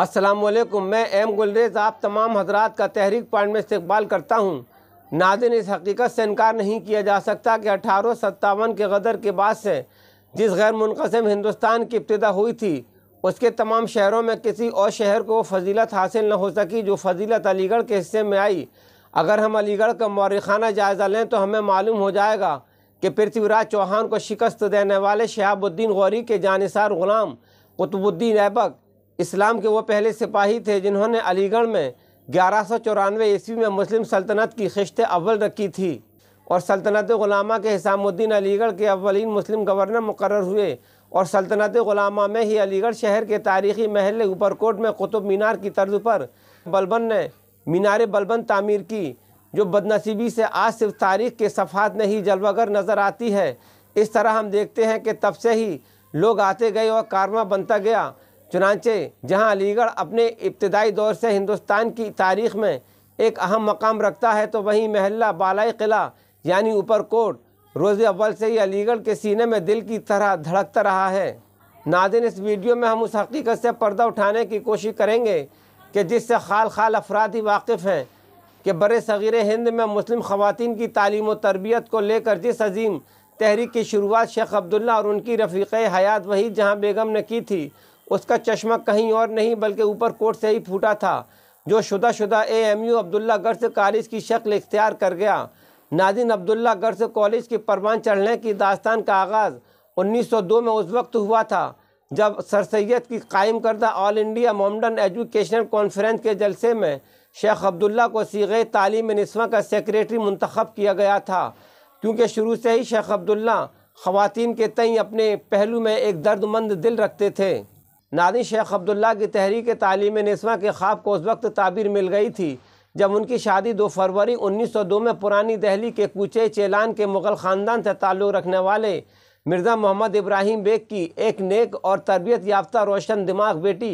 असलकुम मैं एम गुलरेज आप तमाम हजरात का तहरीक पॉइंट में इस्तबाल करता हूँ नादिन इस हकीकत से इनकार नहीं किया जा सकता कि अठारह सत्तावन के गदर के बाद से जिस गैर मुनकसम हिंदुस्तान की इब्तदा हुई थी उसके तमाम शहरों में किसी और शहर को फजीलत हासिल न हो सकी जो फजीलत अलीगढ़ के हिस्से में आई अगर हम अलीगढ़ का मौरखाना जायज़ा लें तो हमें मालूम हो जाएगा कि पृथ्वीराज चौहान को शिकस्त देने वाले शहाबुद्दीन गौरी के जानसार ग़ुलाम कुतुबुद्दीन ऐबक इस्लाम के वो पहले सिपाही थे जिन्होंने अलीगढ़ में ग्यारह सौ चौरानवे ईस्वी में मुस्लिम सल्तनत की खिश्त अव्वल रखी थी और सल्तनत ग़ुलामा के हिसामुद्दीन अलीगढ़ के अवलिन मुस्लिम गवर्नर मुकर हुए और सल्तनत ग़ुलामा में ही अलीगढ़ शहर के तारीखी महल ऊपरकोट में कुतुब मीनार की तर्ज पर बलबन ने मीनार बलबन तामीर की जो बदनसीबी से आज सिर्फ तारीख के सफ़ात में ही जलवागर नज़र आती है इस तरह हम देखते हैं कि तब से ही लोग आते गए और कारवा बनता गया चुनाचे जहां अलीगढ़ अपने इब्तदाई दौर से हिंदुस्तान की तारीख में एक अहम मकाम रखता है तो वहीं महल्ला बालाई किला यानी ऊपर कोट रोज़ अव्वल से ही अलीगढ़ के सीने में दिल की तरह धड़कता रहा है नादिन इस वीडियो में हम उस हकीकत से पर्दा उठाने की कोशिश करेंगे कि जिससे खाल खाल अफराद ही वाकिफ़ हैं कि बर सग़ीर हिंद में मुस्लिम ख़वान की तालीम व तरबियत को लेकर जिस अजीम तहरीक की शुरुआत शेख अब्दुल्ला और उनकी रफ़ीक़ हयात वही जहाँ बेगम ने की थी उसका चश्मा कहीं और नहीं बल्कि ऊपर कोट से ही फूटा था जो शुदा शुदा A M U Abdullah girls college की शक्ल इख्तियार कर गया नादिन अब्दुल्ला गर्स कॉलेज की परवान चढ़ने की दास्तान का आगाज़ 1902 में उस वक्त हुआ था जब सर सैद की कायम करदा All India Mohammedan Educational Conference के जलसे में शेख अब्दुल्ला को सीगे तालीम नस्वा का सेक्रेटरी मंतखब किया गया था क्योंकि शुरू से ही शेख अब्दुल्ला ख़वान के तई अपने पहलू में एक दर्दमंद दिल रखते थे नादिन शेख अब्दुल्ला की तहरीक तालीम नस्वा के ख्वाब को उस वक्त ताबीर मिल गई थी जब उनकी शादी 2 फरवरी 1902 में पुरानी दहली के कूचे चेलान के मुग़ल ख़ानदान से ताल्लुक़ रखने वाले मिर्ज़ा मोहम्मद इब्राहिम बेग की एक नेक और तरबियत याफ्ता रोशन दिमाग बेटी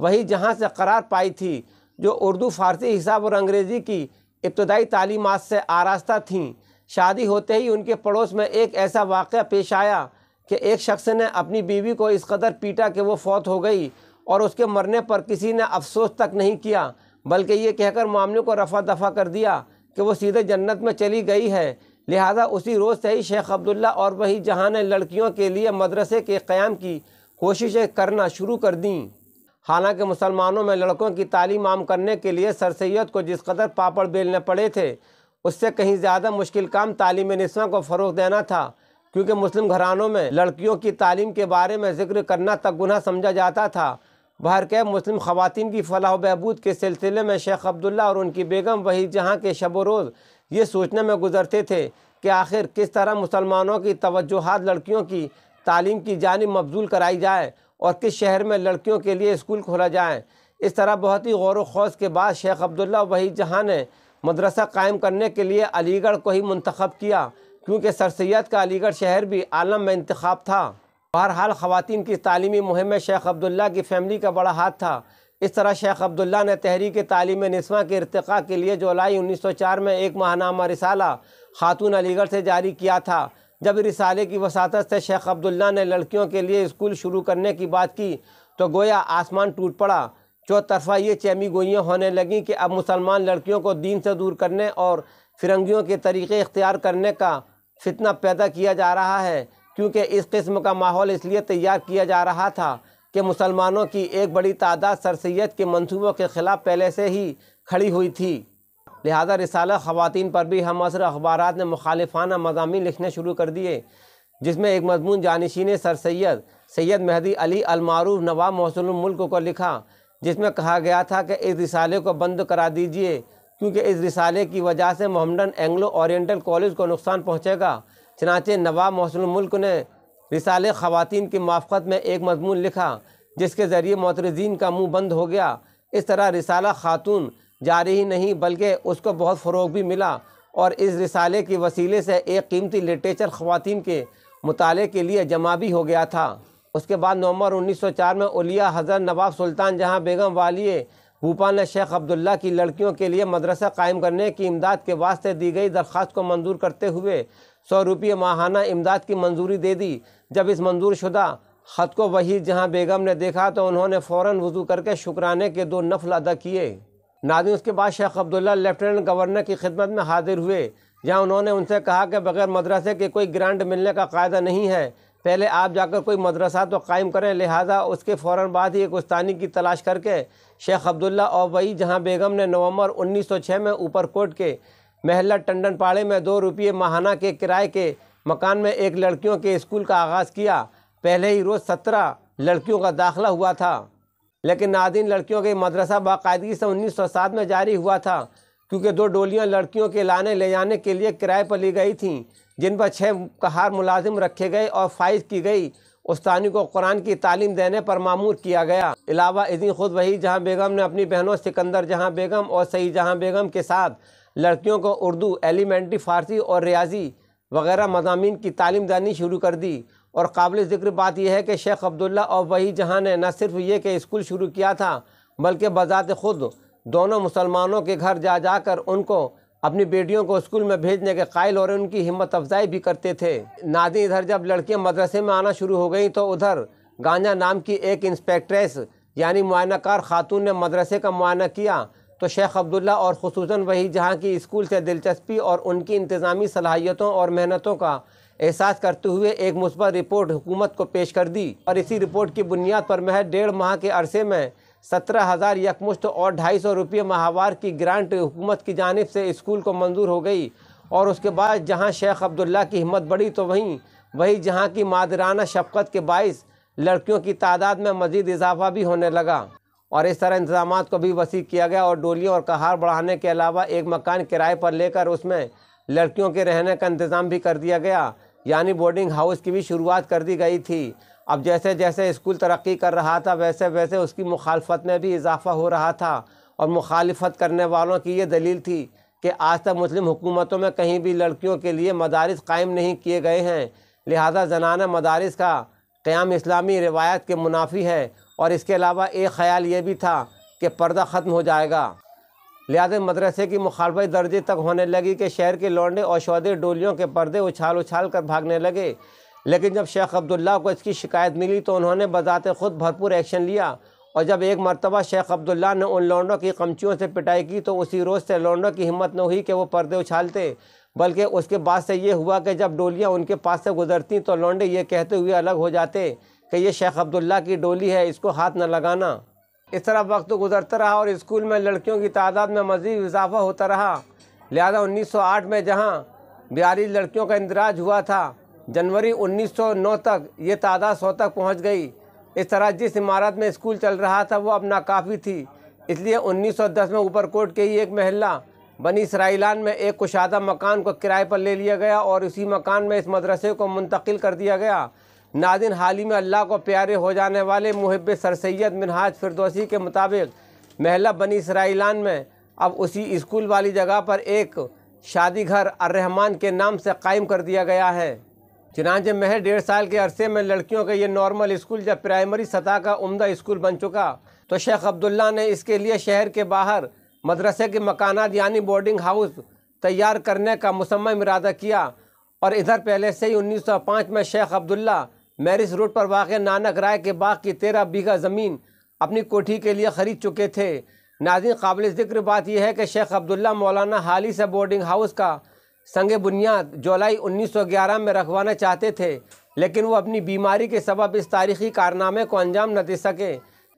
वही जहाँ से करार पाई थी जो उर्दू फ़ारसी हिसाब और अंग्रेज़ी की इब्तदाई तालीमत से आरास्ता थीं शादी होते ही उनके पड़ोस में एक ऐसा वाक़ पेश आया कि एक शख्स ने अपनी बीवी को इस कदर पीटा कि वो फौत हो गई और उसके मरने पर किसी ने अफसोस तक नहीं किया बल्कि ये कहकर मामले को रफा दफा कर दिया कि वो सीधे जन्नत में चली गई है लिहाजा उसी रोज़ से ही शेख अब्दुल्ला और वही जहाँ ने लड़कियों के लिए मदरसे के क़्याम की कोशिशें करना शुरू कर दीं हालांकि मुसलमानों में लड़कों की तालीम आम करने के लिए सर सैद को जिस कदर पापड़ बेलने पड़े थे उससे कहीं ज़्यादा मुश्किल काम तालीम नस्वा को फ़रोग देना था क्योंकि मुस्लिम घरानों में लड़कियों की तालीम के बारे में जिक्र करना तक गुना समझा जाता था बाहर के मुस्लिम खवतिन की फलाह बहबूद के सिलसिले में शेख अब्दुल्ला और उनकी बेगम वही जहाँ के शब रोज़ ये सोचने में गुजरते थे कि आखिर किस तरह मुसलमानों की तवज्जोहात लड़कियों की तालीम की जानब मबजूल कराई जाए और किस शहर में लड़कियों के लिए स्कूल खोला जाए इस तरह बहुत ही गौर वौज के बाद शेख अब्दुल्ला वही जहाँ ने मदरसा कायम करने के लिए अलीगढ़ को ही मंतखब किया क्योंकि सर सैद का अलीगढ़ शहर भी आलम में इंतखब था बहरहाल ख़वान की तालीमी मुहिम में शेख अब्दुल्ला की फैमिली का बड़ा हाथ था इस तरह शेख अब्दुल्ला ने तहरीक तालीम नस्वा के इरतका के लिए जुलाई उन्नीस सौ चार में एक माहनामा रिसाला खातून अलीगढ़ से जारी किया था जब रिसाले की वसात से शेख अब्दुल्ला ने लड़कियों के लिए स्कूल शुरू करने की बात की तो गोया आसमान टूट पड़ा चौतरफा ये चैमी गोइयाँ होने लगें कि अब मुसलमान लड़कियों को दीन से दूर करने और फिरंगियों के तरीक़े इख्तियार करने का फितना पैदा किया जा रहा है क्योंकि इस किस्म का माहौल इसलिए तैयार किया जा रहा था कि मुसलमानों की एक बड़ी तादाद सर सैद के मनसूबों के ख़िलाफ़ पहले से ही खड़ी हुई थी लिहाजा रिसाल ख़वान पर भी हम असर अखबार ने मुखालफाना मजामी लिखने शुरू कर दिए जिसमें एक मजमून जानशीन सर सैद सैद मेहदी अली अलमारूफ नवाब मोहसिन मुल्क को लिखा जिसमें कहा गया था कि इस रिसाले को बंद करा दीजिए क्योंकि इस रिसाले की वजह से मोहम्मडन एंग्लो ओरिएंटल कॉलेज को नुकसान पहुँचेगा चनाचे नवाब मुल्क ने रिसाले ख़वान की माफ़त में एक मजमून लिखा जिसके ज़रिए मोतरजीन का मुँह बंद हो गया इस तरह रिसाला खातून जारी ही नहीं बल्कि उसको बहुत फ़रोग भी मिला और इस रिसाले के वसीले से एक कीमती लिटरेचर ख़वान के मुताले के लिए जमा भी हो गया था उसके बाद नवंबर 1904 में उलिया हज़र नवाब सुल्तान जहां बेगम वाली भोपाल ने शेख अब्दुल्ला की लड़कियों के लिए मदरसा कायम करने की इमदाद के वास्ते दी गई दरख्वास्त को मंजूर करते हुए सौ रुपये माहाना इमदाद की मंजूरी दे दी जब इस मंजूर शुदा ख़त को वही जहाँ बेगम ने देखा तो उन्होंने फ़ौर वजू करके शुक्राने के दो नफल अदा किए नादी उसके बाद शेख अब्दुल्ला लेफ्टिनेंट गवर्नर की खिदमत में हाजिर हुए जहाँ उन्होंने उनसे कहा कि बगैर मदरसे के कोई ग्रांट मिलने का कायदा नहीं है पहले आप जाकर कोई मदरसा तो कायम करें लिहाजा उसके फ़ौर बाद ही एक उस्तानी की तलाश करके शेख अब्दुल्ला और वही जहाँ बेगम ने नवंबर 1906 में ऊपर कोट के महला टंडन पाड़े में दो रुपये माहाना के किराए के मकान में एक लड़कियों के स्कूल का आगाज़ किया पहले ही रोज़ सत्रह लड़कियों का दाखिला हुआ था लेकिन नादिन लड़कियों के मदरसा बाकायदगी से सात में जारी हुआ था क्योंकि दो डोलियाँ लड़कियों के लाने ले जाने के लिए किराए पर ली गई थीं जिन पर छः कहार मुलाजिम रखे गए और फाइज की गई उस्तानी को कुरान की तालीम देने पर मामूर किया गया अलावा इसी खुद वही जहाँ बेगम ने अपनी बहनों सिकंदर जहाँ बेगम और सही जहाँ बेगम के साथ लड़कियों को उर्दू एलिमेंट्री फ़ारसी और रियाजी वगैरह मजामी की तालीम देनी शुरू कर दी और काबिल ज़िक्र बात यह है कि शेख अब्दुल्ला और वही जहाँ ने न सिर्फ ये कि स्कूल शुरू किया था बल्कि बजात खुद दोनों मुसलमानों के घर जा जाकर उनको अपनी बेटियों को स्कूल में भेजने के कायल और उनकी हिम्मत अफजाई भी करते थे नादी इधर जब लड़कियां मदरसे में आना शुरू हो गई तो उधर गांजा नाम की एक इंस्पेक्ट्रेस यानी मुआयनाकार खातून ने मदरसे का मुआना किया तो शेख अब्दुल्ला और खसूस वही जहाँ की स्कूल से दिलचस्पी और उनकी इंतज़ामी सलाहियतों और मेहनतों का एहसास करते हुए एक मुस्बत रिपोर्ट हुकूमत को पेश कर दी और इसी रिपोर्ट की बुनियाद पर महज डेढ़ माह के अरसे में सत्रह हज़ार यकमुश्त और ढाई सौ रुपये माहवार की ग्रांट हुकूमत की जानब से स्कूल को मंजूर हो गई और उसके बाद जहाँ शेख अब्दुल्ला की हिम्मत बढ़ी तो वहीं वही जहाँ की मादराना शफकत के बायस लड़कियों की तादाद में मज़ीद इजाफा भी होने लगा और इस तरह इंतजाम को भी वसी किया गया और डोलियों और कहार बढ़ाने के अलावा एक मकान किराए पर लेकर उसमें लड़कियों के रहने का इंतज़ाम भी कर दिया गया यानी बोर्डिंग हाउस की भी शुरुआत कर दी गई थी अब जैसे जैसे स्कूल तरक्की कर रहा था वैसे वैसे उसकी मुखालफत में भी इजाफा हो रहा था और मुखालफत करने वालों की ये दलील थी कि आज तक मुस्लिम हुकूमतों में कहीं भी लड़कियों के लिए मदारस कायम नहीं किए गए हैं लिहाजा जनाना मदारस का क़्याम इस्लामी रिवायत के मुनाफी है और इसके अलावा एक ख्याल ये भी था कि पर्दा ख़त्म हो जाएगा लिहाजा मदरसे की मुखालफत दर्जे तक होने लगी कि शहर के लौंडे और शौदे डोलियों के पर्दे उछाल उछाल कर भागने लगे लेकिन जब शेख अब्दुल्ला को इसकी शिकायत मिली तो उन्होंने बजात खुद भरपूर एक्शन लिया और जब एक मरतबा शेख अब्दुल्ला ने उन लौंडों की कमचियों से पिटाई की तो उसी रोज़ से लौंडों की हिम्मत न हुई कि वो पर्दे उछालते बल्कि उसके बाद से ये हुआ कि जब डोलियाँ उनके पास से गुजरती तो लौंडे ये कहते हुए अलग हो जाते कि ये शेख अब्दुल्ला की डोली है इसको हाथ न लगाना इस तरह वक्त गुजरता रहा और स्कूल में लड़कियों की तादाद में मज़ीद इजाफा होता रहा लिहाजा 1908 में जहां बयालीस लड़कियों का इंदराज हुआ था जनवरी 1909 तक ये तादाद सौ तक पहुंच गई इस तरह जिस इमारत में स्कूल चल रहा था वो अब नाकाफ़ी थी इसलिए 1910 में ऊपरकोट के ही एक महल्ला बनी इसराइलान में एक कुशादा मकान को किराए पर ले लिया गया और इसी मकान में इस मदरसे को मुंतकिल कर दिया गया नादिन हाल ही में अल्लाह को प्यारे हो जाने वाले मुहब सर सैद मिनहाज फिरदोसी के मुताबिक महला बनी इसराइलान में अब उसी स्कूल वाली जगह पर एक शादी घर अर्रहमान के नाम से कायम कर दिया गया है चुनानचे महज डेढ़ साल के अरसे में लड़कियों का ये नॉर्मल स्कूल जब प्राइमरी सतह का उम्दा स्कूल बन चुका तो शेख अब्दुल्ला ने इसके लिए शहर के बाहर मदरसे के मकान यानी बोर्डिंग हाउस तैयार करने का मुसम इरादा किया और इधर पहले से ही 1905 में शेख अब्दुल्ला मैरिस रोड पर वाक़ नानक राय के बाग की तेरह बीघा ज़मीन अपनी कोठी के लिए ख़रीद चुके थे नाजिन काबिल ज़िक्र बात यह है कि शेख अब्दुल्ला मौलाना हाली से बोर्डिंग हाउस का संग बुनियाद जुलाई 1911 में रखवाना चाहते थे लेकिन वो अपनी बीमारी के सबब इस तारीखी कारनामे को अंजाम न दे सके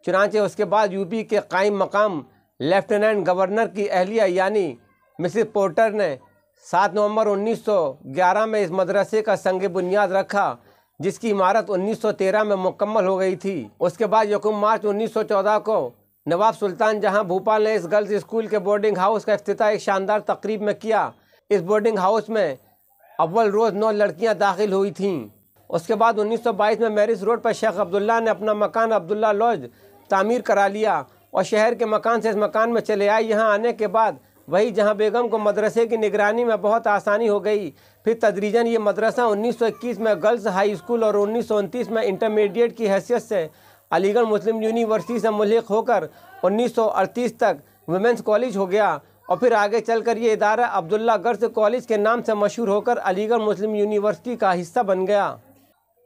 चुनाचे उसके बाद यूपी के कायम मकाम लेफ्टिनेंट गवर्नर की अहलिया यानी मिसिस पोर्टर ने 7 नवंबर 1911 में इस मदरसे का संग बुनियाद रखा जिसकी इमारत 1913 में मुकम्मल हो गई थी उसके बाद यकुम मार्च 1914 को नवाब सुल्तान जहां भोपाल ने इस गर्ल्स स्कूल के बोर्डिंग हाउस का अफ्त एक शानदार तकरीब में किया इस बोर्डिंग हाउस में अव्वल रोज़ नौ लड़कियां दाखिल हुई थीं उसके बाद 1922 में मैरिस रोड पर शेख अब्दुल्ला ने अपना मकान अब्दुल्ला लॉज तामीर करा लिया और शहर के मकान से इस मकान में चले आए यहाँ आने के बाद वही जहां बेगम को मदरसे की निगरानी में बहुत आसानी हो गई फिर तदरीजन ये मदरसा 1921 में गर्ल्स हाई स्कूल और उन्नीस में इंटरमीडिएट की हैसियत से अलीगढ़ मुस्लिम यूनिवर्सिटी से मुलिक होकर उन्नीस तक वुमेंस कॉलेज हो गया और फिर आगे चलकर ये इदारा अब्दुल्ला गर्ल्स कॉलेज के नाम से मशहूर होकर अलीगढ़ मुस्लिम यूनिवर्सिटी का हिस्सा बन गया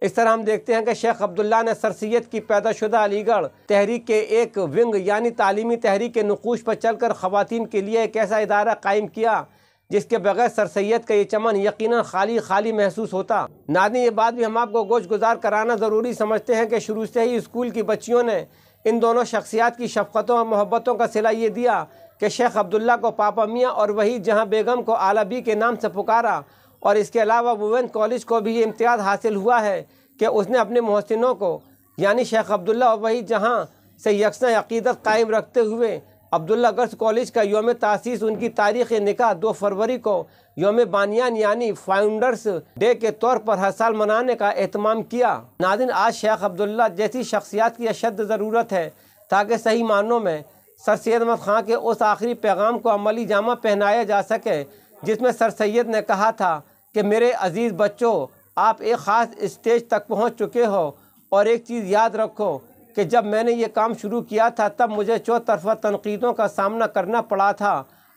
इस तरह हम देखते हैं कि शेख अब्दुल्ला ने सर सैद की पैदाशुदा अलीगढ़ तहरीक के एक विंग यानी तालीमी तहरीक के नकूश पर चलकर ख़वान के लिए एक ऐसा इदारा कायम किया जिसके बगैर सर सैद का ये चमन यकीन खाली खाली महसूस होता नादी ये बात भी हम आपको गोश गुजार कराना ज़रूरी समझते हैं कि शुरू से ही स्कूल की बच्चियों ने इन दोनों शख्सियात की शफकतों और मोहब्बतों का सिला ये दिया कि शेख अब्दुल्ला को पापा मियाँ और वही जहाँ बेगम को आला बी के नाम से पुकारा और इसके अलावा वुमेन कॉलेज को भी ये इम्तियाज़ हासिल हुआ है कि उसने अपने मोहसिनों को यानी शेख अब्दुल्ला और वही जहाँ से यकसा अकीदत कायम रखते हुए अब्दुल्ला गर्स कॉलेज का योम तासीस उनकी तारीख़ निकाह दो फरवरी को योम बानियान यानी फाउंडर्स डे के तौर पर हर साल मनाने का अहतमाम किया नादिन आज शेख अब्दुल्ला जैसी शख्सियात की अशद ज़रूरत है ताकि सही मानों में सर सैद अहमद ख़ान के उस आखिरी पैगाम को अमली जामा पहनाया जा सके जिसमें सर सैद ने कहा था कि मेरे अज़ीज़ बच्चों आप एक ख़ास स्टेज तक पहुंच चुके हो और एक चीज़ याद रखो कि जब मैंने ये काम शुरू किया था तब मुझे चौतरफा तनकीदों का सामना करना पड़ा था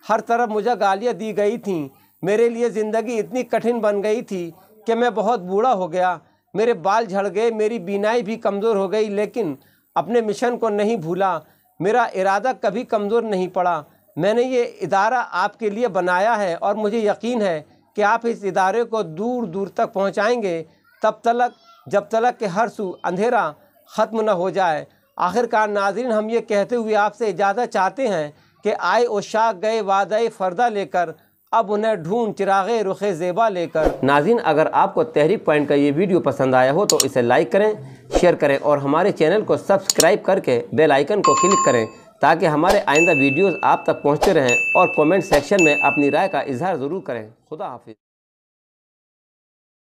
हर तरफ मुझे गालियाँ दी गई थी मेरे लिए ज़िंदगी इतनी कठिन बन गई थी कि मैं बहुत बूढ़ा हो गया मेरे बाल झड़ गए मेरी बीनाई भी कमज़ोर हो गई लेकिन अपने मिशन को नहीं भूला मेरा इरादा कभी कमज़ोर नहीं पड़ा मैंने ये इदारा आपके लिए बनाया है और मुझे यकीन है कि आप इस इदारे को दूर दूर तक पहुँचाएँगे तब तलक जब तलक के हर सू अंधेरा ख़त्म न हो जाए आखिरकार नाजरन हम ये कहते हुए आपसे इजाज़त चाहते हैं कि आए ओ गए वादे फ़र्दा लेकर अब उन्हें ढूंढ चिरागे रुखे जेबा लेकर नाजिन अगर आपको तहरीक पॉइंट का ये वीडियो पसंद आया हो तो इसे लाइक करें शेयर करें और हमारे चैनल को सब्सक्राइब करके बेल आइकन को क्लिक करें ताकि हमारे आइंदा वीडियोस आप तक पहुंचते रहें और कमेंट सेक्शन में अपनी राय का इजहार ज़रूर करें खुदा हाफिज़